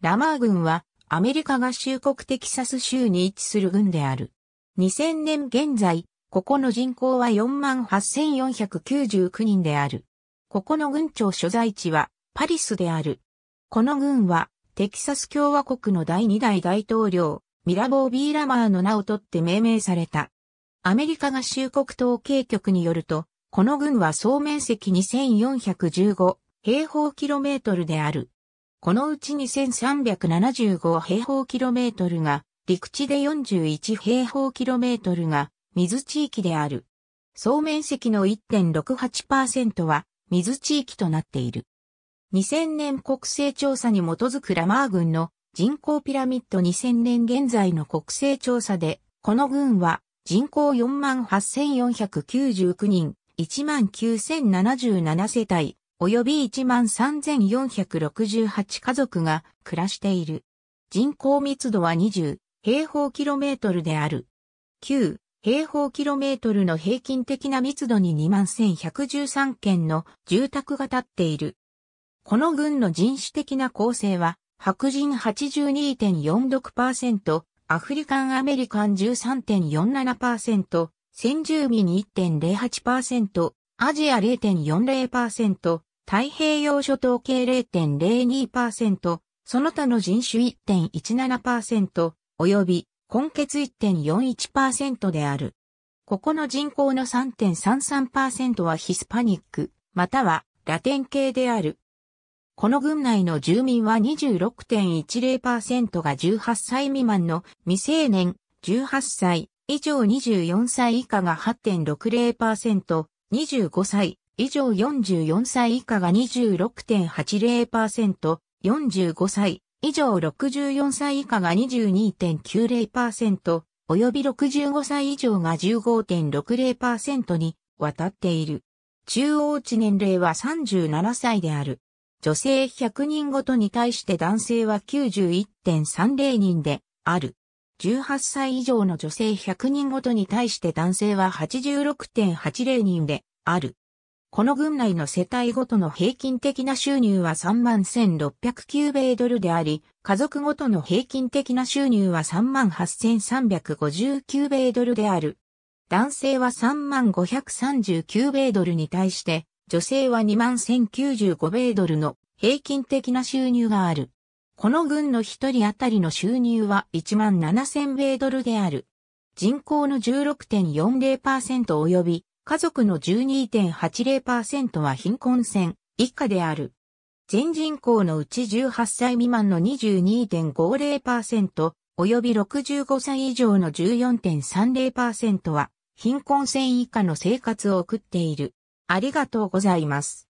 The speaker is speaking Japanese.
ラマー軍はアメリカ合衆国テキサス州に位置する軍である。2000年現在、ここの人口は48,499人である。ここの軍庁所在地はパリスである。この軍はテキサス共和国の第2代大統領、ミラボー・ビー・ラマーの名を取って命名された。アメリカ合衆国統計局によると、この軍は総面積2415平方キロメートルである。このうち2375平方キロメートルが、陸地で41平方キロメートルが、水地域である。総面積の1.68%は、水地域となっている。2000年国勢調査に基づくラマー軍の人口ピラミッド2000年現在の国勢調査で、この軍は人口48,499人、19,077世帯、及び13,468家族が暮らしている。人口密度は20平方キロメートルである。9平方キロメートルの平均的な密度に21,113件の住宅が建っている。この軍の人種的な構成は、白人82.46%、アフリカンアメリカン13.47%、先住民1.08%、アジア0.40%、太平洋諸島系0.02%、その他の人種1.17%、及び根血1.41%である。ここの人口の3.33%はヒスパニック、またはラテン系である。この群内の住民は26.10%が18歳未満の未成年、18歳以上24歳以下が8.60%、25歳以上44歳以下が26.80%、45歳以上64歳以下が22.90%、及び65歳以上が15.60%に渡っている。中央値年齢は37歳である。女性100人ごとに対して男性は91.30人である。18歳以上の女性100人ごとに対して男性は86.80人である。この軍内の世帯ごとの平均的な収入は31,609米ドルであり、家族ごとの平均的な収入は38,359米ドルである。男性は35,39米ドルに対して、女性は21,095米ドルの平均的な収入がある。この軍の一人当たりの収入は17,000米ドルである。人口の16.40%及び家族の12.80%は貧困線以下である。全人口のうち18歳未満の22.50%、及び65歳以上の14.30%は貧困線以下の生活を送っている。ありがとうございます。